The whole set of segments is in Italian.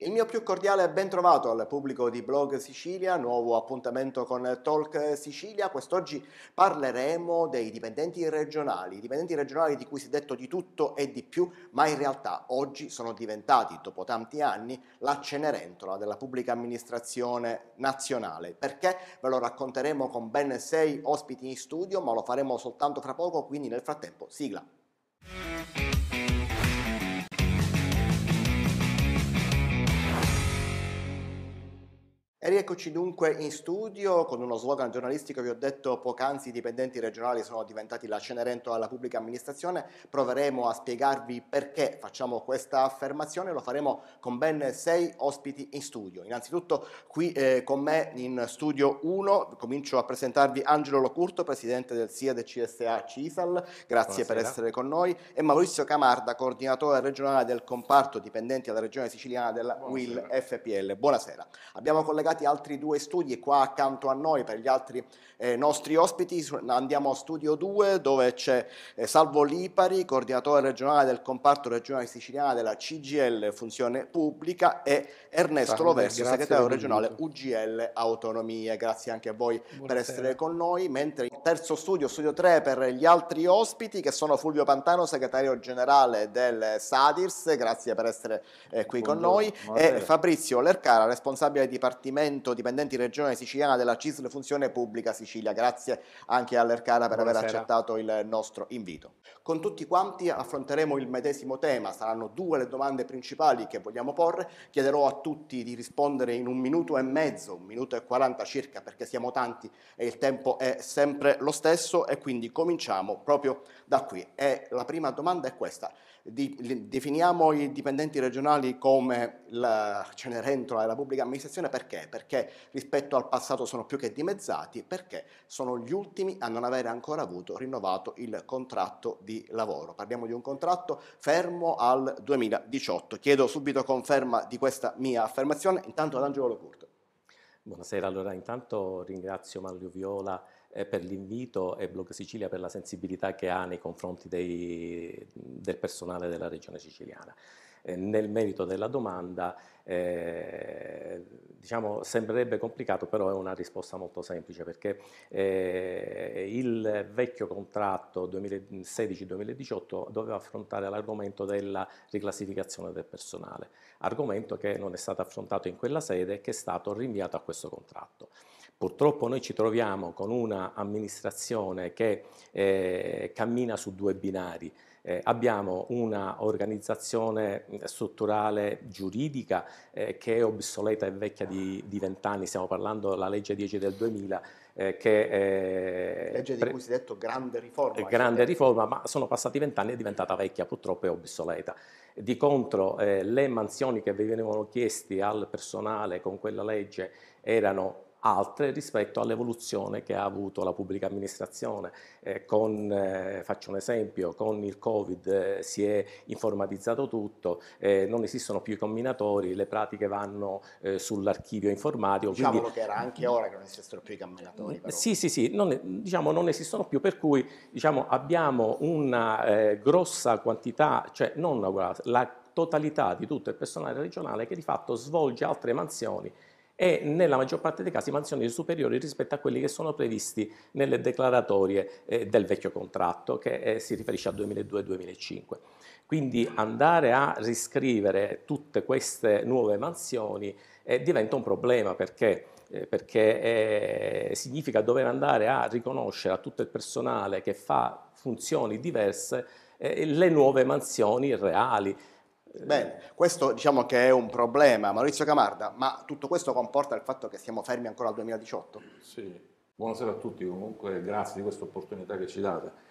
Il mio più cordiale ben trovato al pubblico di Blog Sicilia, nuovo appuntamento con Talk Sicilia. Quest'oggi parleremo dei dipendenti regionali, dipendenti regionali di cui si è detto di tutto e di più, ma in realtà oggi sono diventati, dopo tanti anni, la cenerentola della pubblica amministrazione nazionale. Perché? Ve lo racconteremo con ben sei ospiti in studio, ma lo faremo soltanto fra poco, quindi nel frattempo sigla. E rieccoci dunque in studio con uno slogan giornalistico vi ho detto poc'anzi, i dipendenti regionali sono diventati la Cenerentola alla pubblica amministrazione, proveremo a spiegarvi perché facciamo questa affermazione, lo faremo con ben sei ospiti in studio. Innanzitutto qui eh, con me in studio 1 comincio a presentarvi Angelo Locurto, presidente del SIAD CSA CISAL, grazie Buonasera. per essere con noi, e Maurizio Camarda, coordinatore regionale del comparto dipendenti alla regione siciliana della Buonasera. WIL FPL. Buonasera. Abbiamo collegato pubblicati altri due studi qua accanto a noi per gli altri eh, nostri ospiti andiamo a studio 2 dove c'è eh, Salvo Lipari, coordinatore regionale del comparto regionale siciliano della CGL Funzione Pubblica e Ernesto Salve, Loverso, segretario regionale UGL Autonomie. Grazie anche a voi Buonasera. per essere con noi, mentre il terzo studio, studio 3 per gli altri ospiti che sono Fulvio Pantano, segretario generale del SADIRS, grazie per essere eh, qui Buongiorno. con noi, Buonasera. e Fabrizio Lercara, responsabile dipartimento 100 dipendenti regionali siciliana della CISL Funzione Pubblica Sicilia. Grazie anche all'Ercara per Buonasera. aver accettato il nostro invito. Con tutti quanti affronteremo il medesimo tema, saranno due le domande principali che vogliamo porre, chiederò a tutti di rispondere in un minuto e mezzo, un minuto e quaranta circa perché siamo tanti e il tempo è sempre lo stesso e quindi cominciamo proprio da qui. E la prima domanda è questa di, definiamo i dipendenti regionali come la Cenerentola della pubblica amministrazione perché? Perché rispetto al passato sono più che dimezzati, perché sono gli ultimi a non avere ancora avuto rinnovato il contratto di lavoro. Parliamo di un contratto fermo al 2018. Chiedo subito conferma di questa mia affermazione, intanto ad Angelo Curto. Buonasera, allora intanto ringrazio Mario Viola eh, per l'invito e Blog Sicilia per la sensibilità che ha nei confronti dei, del personale della regione siciliana. Eh, nel merito della domanda, eh, diciamo, sembrerebbe complicato, però è una risposta molto semplice, perché eh, il vecchio contratto 2016-2018 doveva affrontare l'argomento della riclassificazione del personale, argomento che non è stato affrontato in quella sede e che è stato rinviato a questo contratto. Purtroppo noi ci troviamo con un'amministrazione che eh, cammina su due binari. Eh, abbiamo un'organizzazione strutturale giuridica eh, che è obsoleta e vecchia di vent'anni, stiamo parlando della legge 10 del 2000, eh, che eh, legge di cui si è detto grande riforma. Eh, grande riforma, ma sono passati vent'anni e è diventata vecchia, purtroppo è obsoleta. Di contro eh, le mansioni che venivano chieste al personale con quella legge erano altre rispetto all'evoluzione che ha avuto la pubblica amministrazione. Eh, con, eh, faccio un esempio, con il Covid eh, si è informatizzato tutto, eh, non esistono più i combinatori, le pratiche vanno eh, sull'archivio informatico. Diciamo quindi... che era anche ora che non esistono più i combinatori. Però. Sì, sì, sì, non, diciamo, non esistono più, per cui diciamo, abbiamo una eh, grossa quantità, cioè non una, la totalità di tutto il personale regionale che di fatto svolge altre mansioni e nella maggior parte dei casi mansioni superiori rispetto a quelli che sono previsti nelle declaratorie eh, del vecchio contratto che eh, si riferisce al 2002-2005. Quindi andare a riscrivere tutte queste nuove mansioni eh, diventa un problema perché eh, perché eh, significa dover andare a riconoscere a tutto il personale che fa funzioni diverse eh, le nuove mansioni reali. Bene, questo diciamo che è un problema, Maurizio Camarda, ma tutto questo comporta il fatto che siamo fermi ancora al 2018? Sì, buonasera a tutti comunque, grazie di questa opportunità che ci date.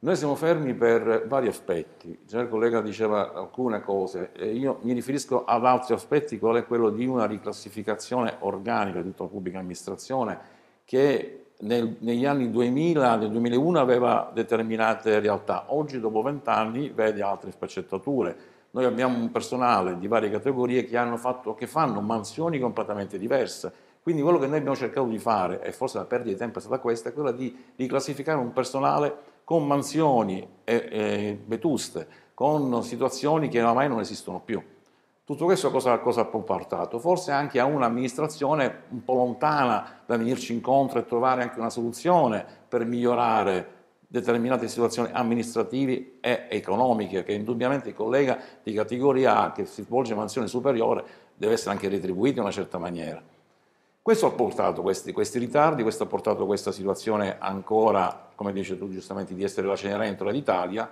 Noi siamo fermi per vari aspetti, già il collega diceva alcune cose, io mi riferisco ad altri aspetti, qual è quello di una riclassificazione organica di tutta la pubblica amministrazione che nel, negli anni 2000, nel 2001 aveva determinate realtà, oggi dopo vent'anni vede altre spaccettature. Noi abbiamo un personale di varie categorie che, fatto, che fanno mansioni completamente diverse, quindi quello che noi abbiamo cercato di fare, e forse la perdita di tempo è stata questa, è quella di riclassificare un personale con mansioni vetuste, con situazioni che ormai non esistono più. Tutto questo cosa, cosa ha comportato? Forse anche a un'amministrazione un po' lontana da venirci incontro e trovare anche una soluzione per migliorare determinate situazioni amministrative e economiche che indubbiamente il collega di categoria A che si svolge mansione superiore deve essere anche retribuito in una certa maniera. Questo ha portato questi, questi ritardi, questo ha portato questa situazione ancora, come dice tu giustamente, di essere la Cenerentola d'Italia,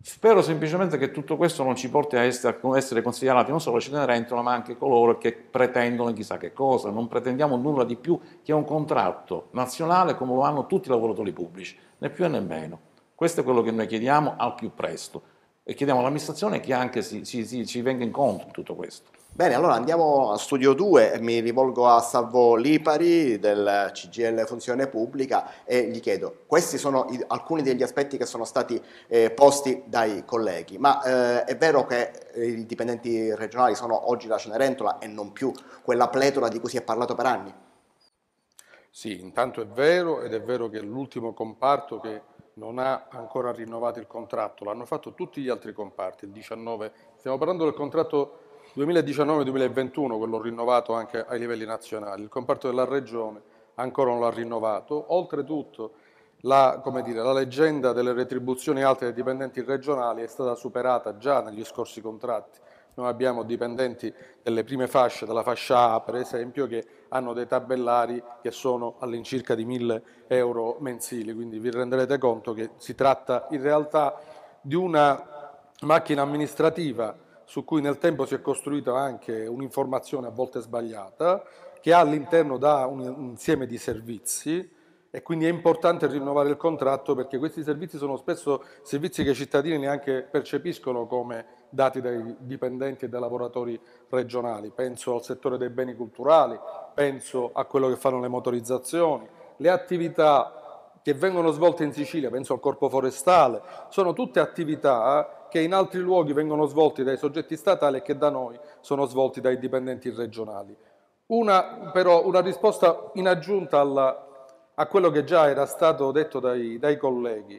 Spero semplicemente che tutto questo non ci porti a essere, considerati non solo Cenerentola, ma anche coloro che pretendono chissà che cosa. Non pretendiamo nulla di più che un contratto nazionale come lo hanno tutti i lavoratori pubblici, né più né meno. Questo è quello che noi chiediamo al più presto e chiediamo all'amministrazione che anche si, ci venga incontro in tutto questo. Bene, allora andiamo a studio 2, mi rivolgo a Salvo Lipari del CGL Funzione Pubblica e gli chiedo, questi sono i, alcuni degli aspetti che sono stati eh, posti dai colleghi, ma eh, è vero che eh, i dipendenti regionali sono oggi la Cenerentola e non più quella pletora di cui si è parlato per anni? Sì, intanto è vero ed è vero che l'ultimo comparto che non ha ancora rinnovato il contratto, l'hanno fatto tutti gli altri comparti, il 19, stiamo parlando del contratto 2019-2021 quello rinnovato anche ai livelli nazionali, il comparto della Regione ancora non l'ha rinnovato, oltretutto la, dire, la, leggenda delle retribuzioni alte dei dipendenti regionali è stata superata già negli scorsi contratti. Noi abbiamo dipendenti delle prime fasce, della fascia A per esempio, che hanno dei tabellari che sono all'incirca di 1000 euro mensili, quindi vi renderete conto che si tratta in realtà di una macchina amministrativa su cui nel tempo si è costruita anche un'informazione a volte sbagliata, che all'interno dà un insieme di servizi e quindi è importante rinnovare il contratto perché questi servizi sono spesso servizi che i cittadini neanche percepiscono come dati dai dipendenti e dai lavoratori regionali. Penso al settore dei beni culturali, penso a quello che fanno le motorizzazioni, le attività che vengono svolte in Sicilia, penso al corpo forestale, sono tutte attività eh, che in altri luoghi vengono svolte dai soggetti statali e che da noi sono svolte dai dipendenti regionali. Una, però, una risposta in aggiunta alla, a quello che già era stato detto dai, dai colleghi.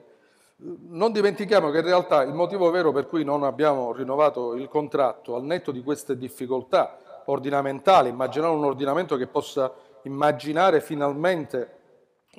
Non dimentichiamo che in realtà il motivo vero per cui non abbiamo rinnovato il contratto, al netto di queste difficoltà ordinamentali, immaginare un ordinamento che possa immaginare finalmente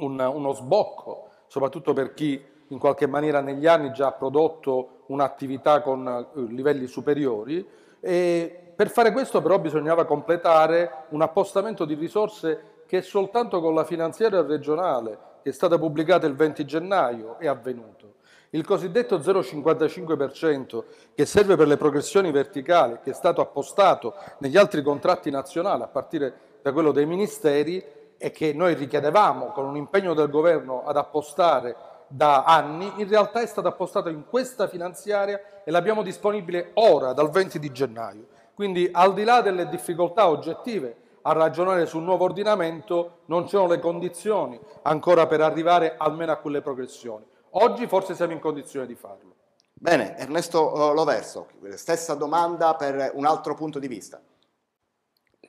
un, uno sbocco, soprattutto per chi in qualche maniera negli anni già ha prodotto un'attività con eh, livelli superiori. E per fare questo però bisognava completare un appostamento di risorse che soltanto con la finanziaria regionale, che è stata pubblicata il 20 gennaio, è avvenuto. Il cosiddetto 0,55% che serve per le progressioni verticali, che è stato appostato negli altri contratti nazionali, a partire da quello dei ministeri, e che noi richiedevamo con un impegno del governo ad appostare da anni, in realtà è stato appostato in questa finanziaria e l'abbiamo disponibile ora, dal 20 di gennaio. Quindi al di là delle difficoltà oggettive a ragionare sul nuovo ordinamento, non c'erano le condizioni ancora per arrivare almeno a quelle progressioni. Oggi forse siamo in condizione di farlo. Bene, Ernesto eh, Loverso, stessa domanda per un altro punto di vista.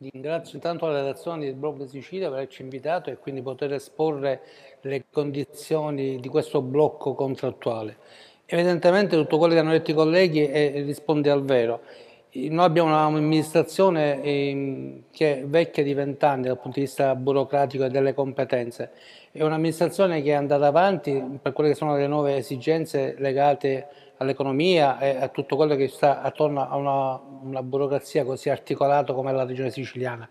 Ringrazio intanto la redazione del blog Sicilia per averci invitato e quindi poter esporre le condizioni di questo blocco contrattuale. Evidentemente tutto quello che hanno detto i colleghi è, risponde al vero. Noi abbiamo un'amministrazione ehm, che è vecchia di vent'anni dal punto di vista burocratico e delle competenze. È un'amministrazione che è andata avanti per quelle che sono le nuove esigenze legate all'economia e a tutto quello che sta attorno a una, una burocrazia così articolata come la regione siciliana.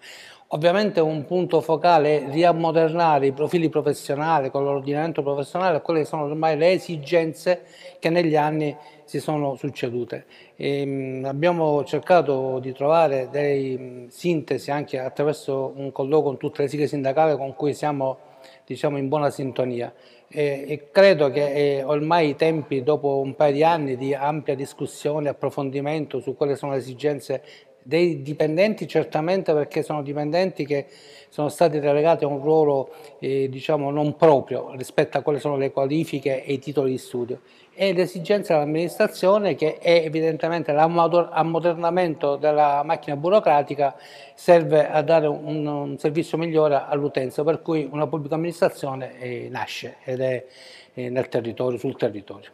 Ovviamente un punto focale è riammodernare i profili professionali con l'ordinamento professionale a quelle che sono ormai le esigenze che negli anni si sono succedute. E ehm, abbiamo cercato di trovare dei sintesi anche attraverso un colloquio con tutte le sigle sindacali con cui siamo diciamo, in buona sintonia. E, e credo che eh, ormai i tempi, dopo un paio di anni di ampia discussione e approfondimento su quali sono le esigenze dei dipendenti certamente perché sono dipendenti che sono stati relegati a un ruolo eh, diciamo non proprio rispetto a quali sono le qualifiche e i titoli di studio e l'esigenza dell'amministrazione che è evidentemente l'ammodernamento della macchina burocratica serve a dare un, un servizio migliore all'utenza per cui una pubblica amministrazione eh, nasce ed è eh, nel territorio, sul territorio.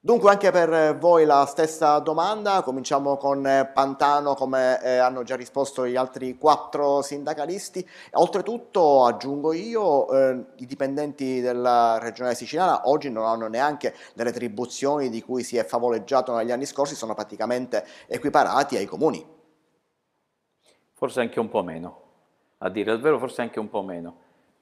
Dunque anche per eh, voi la stessa domanda, cominciamo con eh, Pantano come eh, hanno già risposto gli altri quattro sindacalisti, oltretutto aggiungo io eh, i dipendenti della regione siciliana oggi non hanno neanche le retribuzioni di cui si è favoleggiato negli anni scorsi, sono praticamente equiparati ai comuni. Forse anche un po' meno, a dire il vero forse anche un po' meno.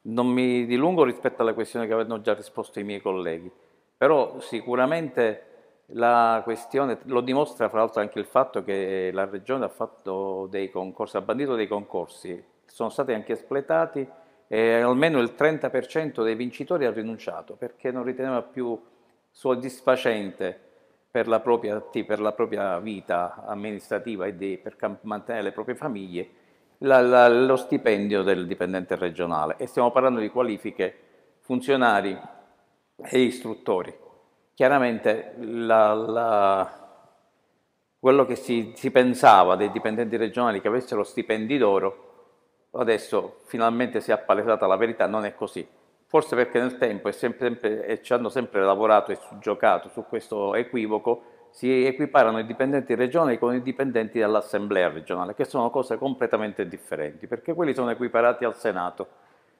Non mi dilungo rispetto alla questione che avevano già risposto i miei colleghi però sicuramente la questione, lo dimostra fra l'altro anche il fatto che la Regione ha fatto dei concorsi, ha bandito dei concorsi, sono stati anche espletati e almeno il 30% dei vincitori ha rinunciato perché non riteneva più soddisfacente per la propria, per la propria vita amministrativa e di, per mantenere le proprie famiglie la, la, lo stipendio del dipendente regionale. E stiamo parlando di qualifiche funzionari e istruttori. Chiaramente la, la, quello che si, si, pensava dei dipendenti regionali che avessero stipendi d'oro, adesso finalmente si è appalesata la verità, non è così. Forse perché nel tempo sempre, sempre, ci hanno sempre lavorato e giocato su questo equivoco, si equiparano i dipendenti regionali con i dipendenti dell'assemblea regionale, che sono cose completamente differenti, perché quelli sono equiparati al Senato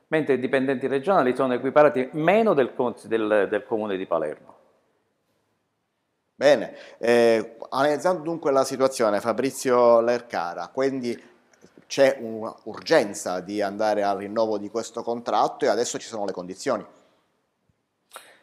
mentre i dipendenti regionali sono equiparati meno del, del, del comune di Palermo. Bene, eh, analizzando dunque la situazione, Fabrizio Lercara, quindi c'è un'urgenza di andare al rinnovo di questo contratto e adesso ci sono le condizioni.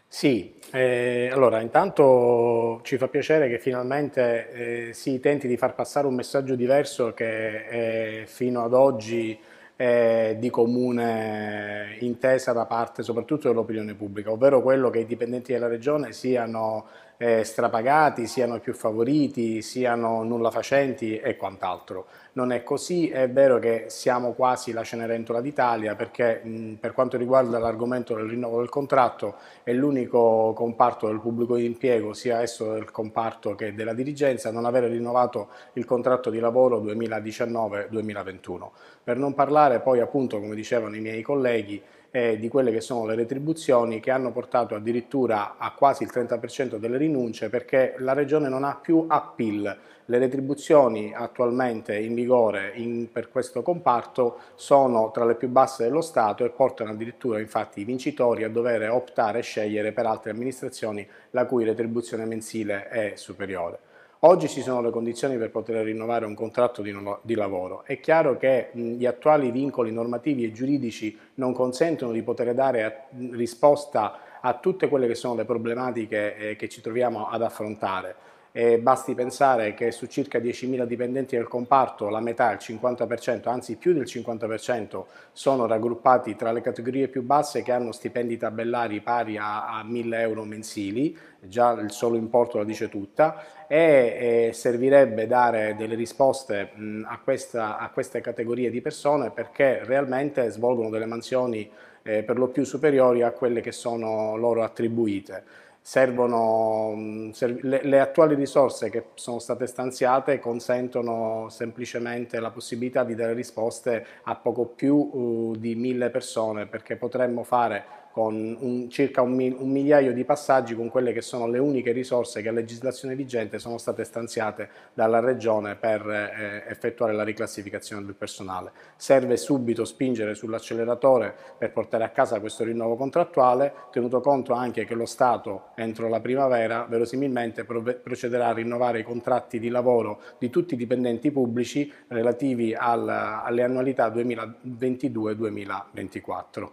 Sì, eh, allora intanto ci fa piacere che finalmente eh, si tenti di far passare un messaggio diverso che eh, fino ad oggi eh, di comune intesa da parte soprattutto dell'opinione pubblica, ovvero quello che i dipendenti della Regione siano eh, strapagati, siano più favoriti, siano nulla facenti e quant'altro. Non è così, è vero che siamo quasi la Cenerentola d'Italia perché mh, per quanto riguarda l'argomento del rinnovo del contratto è l'unico comparto del pubblico impiego, sia esso del comparto che della dirigenza, a non avere rinnovato il contratto di lavoro 2019-2021. Per non parlare poi appunto, come dicevano i miei colleghi, eh, di quelle che sono le retribuzioni che hanno portato addirittura a quasi il 30% delle rinunce perché la regione non ha più appeal. Le retribuzioni attualmente in vigore in, per questo comparto sono tra le più basse dello Stato e portano addirittura infatti i vincitori a dover optare e scegliere per altre amministrazioni la cui retribuzione mensile è superiore. Oggi ci sono le condizioni per poter rinnovare un contratto di, no di lavoro. È chiaro che mh, gli attuali vincoli normativi e giuridici non consentono di poter dare a, eh, risposta a tutte quelle che sono le problematiche eh, che ci troviamo ad affrontare e basti pensare che su circa 10.000 dipendenti del comparto la metà, il 50%, anzi più del 50% sono raggruppati tra le categorie più basse che hanno stipendi tabellari pari a, a 1.000 euro mensili, già il solo importo la dice tutta, e, e servirebbe dare delle risposte mh, a, questa, a queste categorie di persone perché realmente svolgono delle mansioni eh, per lo più superiori a quelle che sono loro attribuite servono, mm, le, le, attuali risorse che sono state stanziate consentono semplicemente la possibilità di dare risposte a poco più uh, di mille persone perché potremmo fare con un, circa un, un, migliaio di passaggi con quelle che sono le uniche risorse che a legislazione vigente sono state stanziate dalla Regione per eh, effettuare la riclassificazione del personale. Serve subito spingere sull'acceleratore per portare a casa questo rinnovo contrattuale, tenuto conto anche che lo Stato entro la primavera verosimilmente procederà a rinnovare i contratti di lavoro di tutti i dipendenti pubblici relativi al, alle annualità 2022-2024.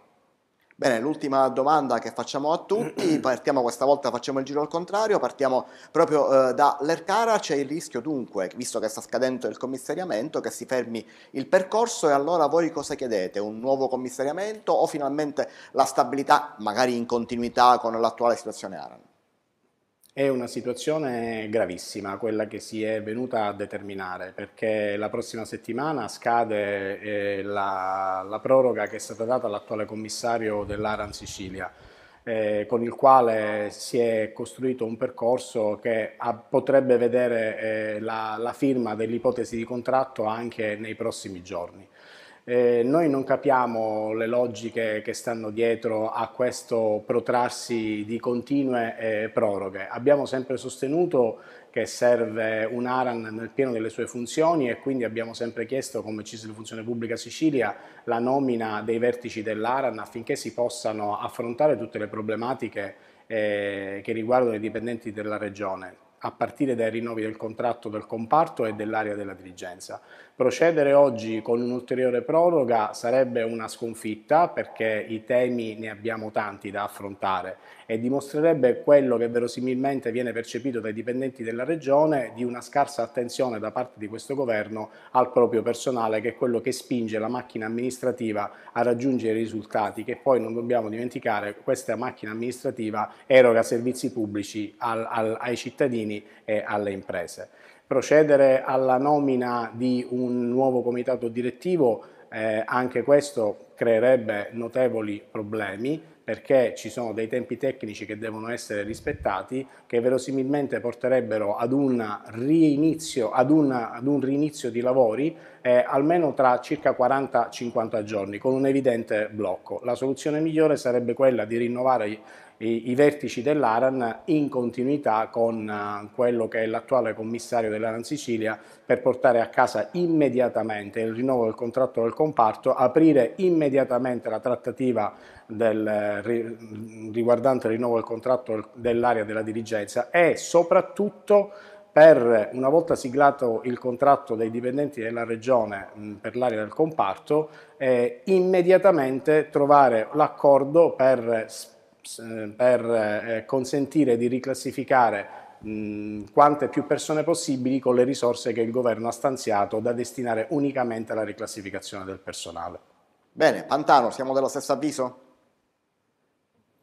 Bene, l'ultima domanda che facciamo a tutti, partiamo questa volta, facciamo il giro al contrario, partiamo proprio eh, da Lercara, c'è il rischio dunque, visto che sta scadendo il commissariamento, che si fermi il percorso e allora voi cosa chiedete? Un nuovo commissariamento o finalmente la stabilità, magari in continuità con l'attuale situazione Aran? È una situazione gravissima quella che si è venuta a determinare perché la prossima settimana scade eh, la, la, proroga che è stata data all'attuale commissario dell'Aran Sicilia eh, con il quale si è costruito un percorso che ha, potrebbe vedere eh, la, la firma dell'ipotesi di contratto anche nei prossimi giorni. Eh, noi non capiamo le logiche che stanno dietro a questo protrarsi di continue eh, proroghe. Abbiamo sempre sostenuto che serve un ARAN nel pieno delle sue funzioni e quindi abbiamo sempre chiesto come CISL Funzione Pubblica Sicilia la nomina dei vertici dell'ARAN affinché si possano affrontare tutte le problematiche eh, che riguardano i dipendenti della Regione a partire dai rinnovi del contratto del comparto e dell'area della dirigenza. Procedere oggi con un'ulteriore proroga sarebbe una sconfitta perché i temi ne abbiamo tanti da affrontare e dimostrerebbe quello che verosimilmente viene percepito dai dipendenti della Regione di una scarsa attenzione da parte di questo governo al proprio personale che è quello che spinge la macchina amministrativa a raggiungere i risultati che poi non dobbiamo dimenticare questa macchina amministrativa eroga servizi pubblici al, al, ai cittadini cittadini e alle imprese. Procedere alla nomina di un nuovo comitato direttivo, eh, anche questo creerebbe notevoli problemi perché ci sono dei tempi tecnici che devono essere rispettati che verosimilmente porterebbero ad un rinizio, ad una, ad un riinizio di lavori eh, almeno tra circa 40-50 giorni con un evidente blocco. La soluzione migliore sarebbe quella di rinnovare i, i vertici dell'Aran in continuità con eh, quello che è l'attuale commissario dell'Aran Sicilia per portare a casa immediatamente il rinnovo del contratto del comparto, aprire immediatamente la trattativa del, eh, riguardante il rinnovo del contratto dell'area della dirigenza e soprattutto per una volta siglato il contratto dei dipendenti della regione per l'area del comparto, eh, immediatamente trovare l'accordo per spiegare eh, per eh, consentire di riclassificare quante più persone possibili con le risorse che il governo ha stanziato da destinare unicamente alla riclassificazione del personale. Bene, Pantano, siamo dello stesso avviso?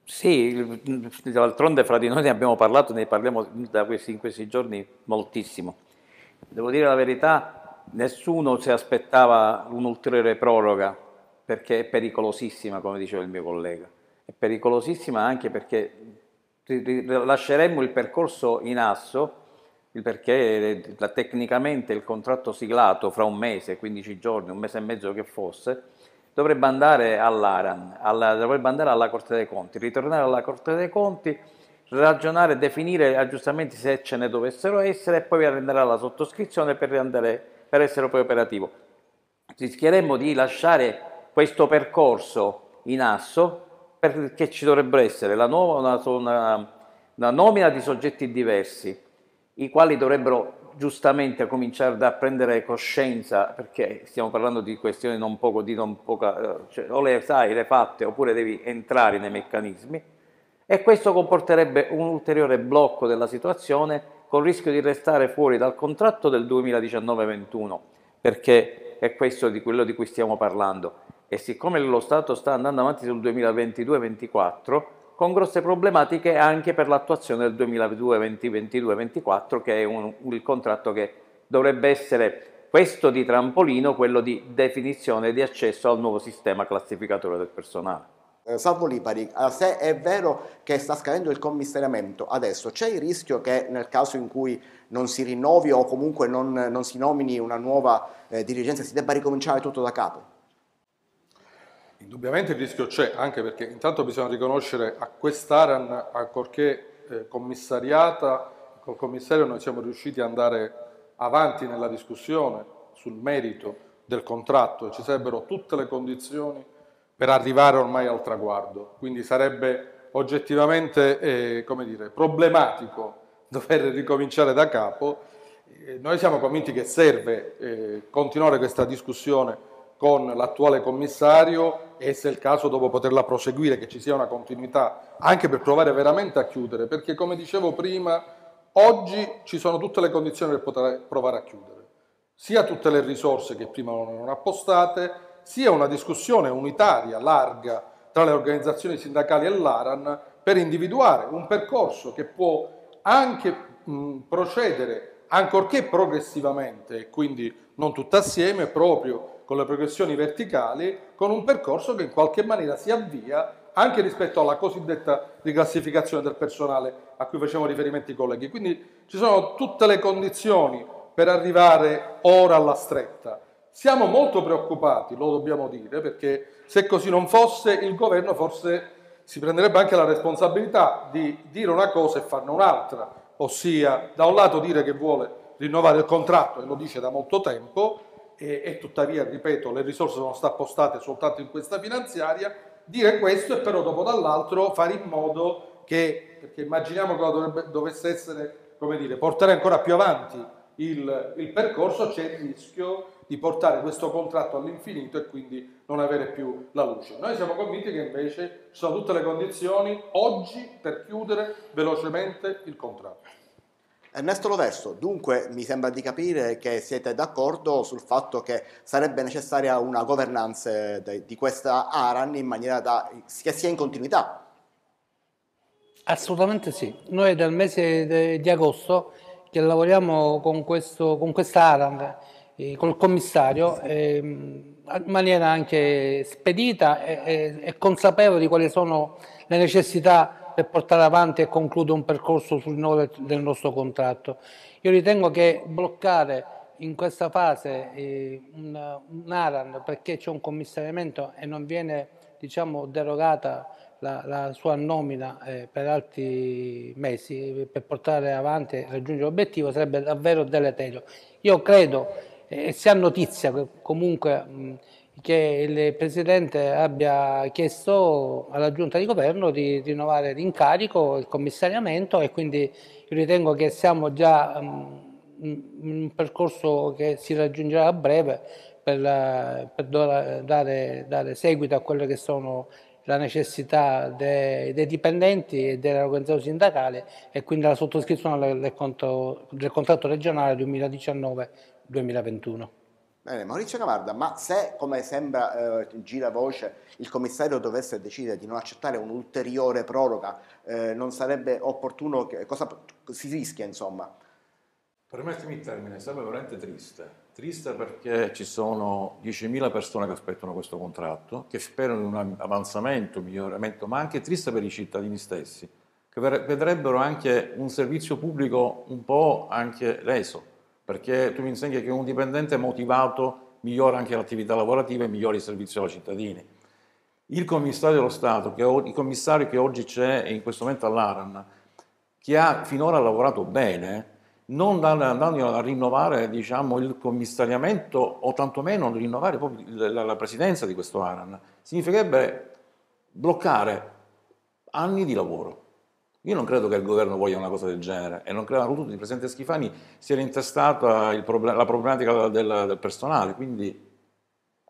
Sì, d'altronde fra di noi ne abbiamo parlato, ne parliamo questi, in questi giorni moltissimo. Devo dire la verità, nessuno si aspettava un'ulteriore proroga perché è pericolosissima, come diceva il mio collega è pericolosissima anche perché lasceremmo il percorso in asso, perché tecnicamente il contratto siglato fra un mese, 15 giorni, un mese e mezzo che fosse, dovrebbe andare all'ARAN, alla, dovrebbe andare alla Corte dei Conti, ritornare alla Corte dei Conti, ragionare, definire aggiustamenti se ce ne dovessero essere e poi andare alla sottoscrizione per, andare, per essere poi operativo. Rischieremmo di lasciare questo percorso in asso perché ci dovrebbe essere la nuova, una, una, una nomina di soggetti diversi, i quali dovrebbero giustamente cominciare da prendere coscienza, perché stiamo parlando di questioni non poco, di non poca, eh, cioè, o le sai, le fatte, oppure devi entrare nei meccanismi, e questo comporterebbe un ulteriore blocco della situazione con il rischio di restare fuori dal contratto del 2019-21, perché è questo di quello di cui stiamo parlando e siccome lo Stato sta andando avanti sul 2022-2024, con grosse problematiche anche per l'attuazione del 2022-2024, che è un, il contratto che dovrebbe essere questo di trampolino, quello di definizione di accesso al nuovo sistema classificatore del personale. Eh, salvo Lipari, se è vero che sta scadendo il commissariamento adesso, c'è il rischio che nel caso in cui non si rinnovi o comunque non, non si nomini una nuova eh, dirigenza si debba ricominciare tutto da capo? Indubbiamente il rischio c'è, anche perché intanto bisogna riconoscere a quest'Aran, ancorché eh, commissariata, col commissario noi siamo riusciti ad andare avanti nella discussione sul merito del contratto, ci sarebbero tutte le condizioni per arrivare ormai al traguardo, quindi sarebbe oggettivamente eh, dire, problematico dover ricominciare da capo. Eh, noi siamo convinti che serve eh, continuare questa discussione con l'attuale commissario e se è il caso dopo poterla proseguire, che ci sia una continuità, anche per provare veramente a chiudere, perché come dicevo prima, oggi ci sono tutte le condizioni per poter provare a chiudere, sia tutte le risorse che prima non appostate, sia una discussione unitaria, larga, tra le organizzazioni sindacali e l'ARAN per individuare un percorso che può anche mh, procedere, ancorché progressivamente, e quindi non tutto assieme, proprio con le progressioni verticali, con un percorso che in qualche maniera si avvia anche rispetto alla cosiddetta riclassificazione del personale a cui facevano riferimento i colleghi. Quindi ci sono tutte le condizioni per arrivare ora alla stretta. Siamo molto preoccupati, lo dobbiamo dire, perché se così non fosse il governo forse si prenderebbe anche la responsabilità di dire una cosa e farne un'altra, ossia da un lato dire che vuole rinnovare il contratto e lo dice da molto tempo, e, e tuttavia, ripeto, le risorse sono state appostate soltanto in questa finanziaria, dire questo e però dopo dall'altro fare in modo che, perché immaginiamo che dovrebbe, dovesse essere, come dire, portare ancora più avanti il, il percorso, c'è il rischio di portare questo contratto all'infinito e quindi non avere più la luce. Noi siamo convinti che invece ci sono tutte le condizioni oggi per chiudere velocemente il contratto. Ernesto Loverso, dunque mi sembra di capire che siete d'accordo sul fatto che sarebbe necessaria una governance de, di questa ARAN in maniera da, che sia in continuità. Assolutamente sì. Noi dal mese de, di agosto che lavoriamo con, questo, con questa ARAN, eh, col commissario, eh, in maniera anche spedita e, e, e consapevole di quali sono le necessità per portare avanti e concludere un percorso sul rinnovo del nostro contratto. Io ritengo che bloccare in questa fase eh, un, un, ARAN perché c'è un commissariamento e non viene diciamo, derogata la, la, sua nomina eh, per altri mesi per portare avanti e raggiungere l'obiettivo sarebbe davvero deleterio. Io credo eh, e eh, si ha notizia comunque mh, che il Presidente abbia chiesto alla Giunta di Governo di rinnovare l'incarico, il commissariamento e quindi io ritengo che siamo già mm, mm, in un percorso che si raggiungerà a breve per, eh, per dare, dare, seguito a quelle che sono la necessità dei, dei dipendenti e dell'organizzazione sindacale e quindi la sottoscrizione del, del contratto regionale 2019-2021. Bene, Maurizio Camarda, ma se, come sembra eh, gira voce, il commissario dovesse decidere di non accettare un'ulteriore proroga, eh, non sarebbe opportuno, che, cosa si rischia insomma? Permettimi il termine, sembra veramente triste. Triste perché ci sono 10.000 persone che aspettano questo contratto, che sperano di un avanzamento, un miglioramento, ma anche triste per i cittadini stessi, che vedrebbero anche un servizio pubblico un po' anche reso perché tu mi insegni che un dipendente motivato migliora anche l'attività lavorativa e migliora i servizi ai cittadini. Il commissario dello Stato, che, il commissario che oggi c'è in questo momento all'ARAN, che ha finora lavorato bene, non andando a rinnovare diciamo, il commissariamento o tantomeno rinnovare proprio la, presidenza di questo ARAN, significherebbe bloccare anni di lavoro. Io non credo che il governo voglia una cosa del genere e non credo soprattutto il Presidente Schifani sia era intestata problem la problematica del, del personale, quindi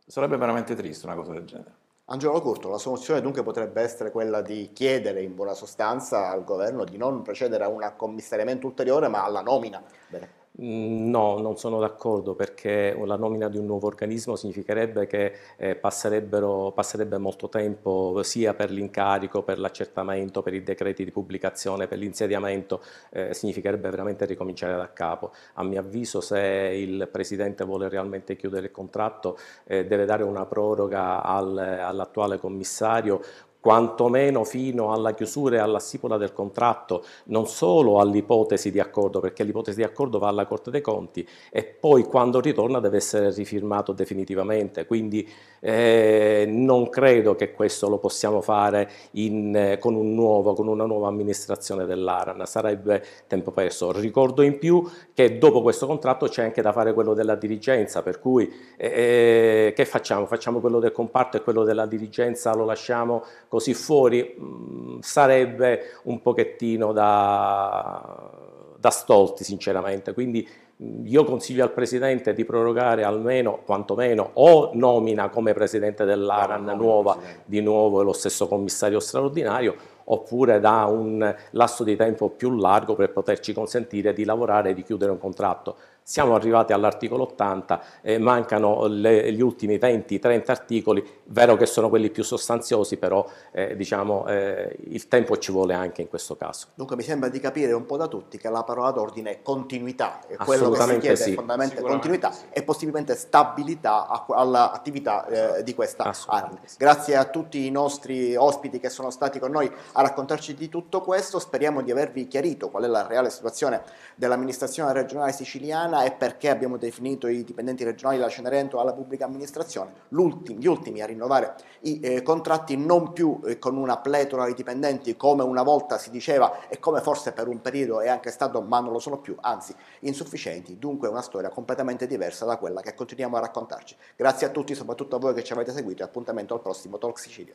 sarebbe veramente triste una cosa del genere. Angelo Curto, la soluzione dunque potrebbe essere quella di chiedere in buona sostanza al governo di non procedere a un commissariamento ulteriore ma alla nomina. Bene. Mm, no, non sono d'accordo perché la nomina di un nuovo organismo significherebbe che eh, passerebbe molto tempo sia per l'incarico, per l'accertamento, per i decreti di pubblicazione, per l'insediamento, eh, significherebbe veramente ricominciare da capo. A mio avviso se il Presidente vuole realmente chiudere il contratto eh, deve dare una proroga al, all'attuale commissario quantomeno fino alla chiusura e alla stipula del contratto, non solo all'ipotesi di accordo, perché l'ipotesi di accordo va alla Corte dei Conti e poi quando ritorna deve essere rifirmato definitivamente, quindi eh, non credo che questo lo possiamo fare in, eh, con, un nuovo, con una nuova amministrazione dell'ARAN, sarebbe tempo perso. Ricordo in più che dopo questo contratto c'è anche da fare quello della dirigenza, per cui eh, eh che facciamo? Facciamo quello del comparto e quello della dirigenza lo lasciamo così fuori mh, mm, sarebbe un pochettino da, da stolti sinceramente, quindi mm, io consiglio al Presidente di prorogare almeno, quantomeno, o nomina come Presidente dell'ARAN no, nuova presidente. di nuovo lo stesso commissario straordinario, oppure da un lasso di tempo più largo per poterci consentire di lavorare e di chiudere un contratto. Siamo arrivati all'articolo 80, eh, mancano le, gli ultimi 20-30 articoli, vero che sono quelli più sostanziosi, però eh, diciamo, eh, il tempo ci vuole anche in questo caso. Dunque mi sembra di capire un po' da tutti che la parola d'ordine è continuità, è quello che si chiede sì. fondamentalmente continuità sì. e possibilmente stabilità all'attività eh, esatto. di questa ARN. Grazie a tutti i nostri ospiti che sono stati con noi a raccontarci di tutto questo, speriamo di avervi chiarito qual è la reale situazione dell'amministrazione regionale siciliana Toscana e perché abbiamo definito i dipendenti regionali della Cenerentola alla pubblica amministrazione gli ultimi a rinnovare i eh, contratti non più eh, con una pletora di dipendenti come una volta si diceva e come forse per un periodo è anche stato ma non lo sono più, anzi insufficienti, dunque una storia completamente diversa da quella che continuiamo a raccontarci. Grazie a tutti, soprattutto a voi che ci avete seguito e appuntamento al prossimo Talk Sicilia.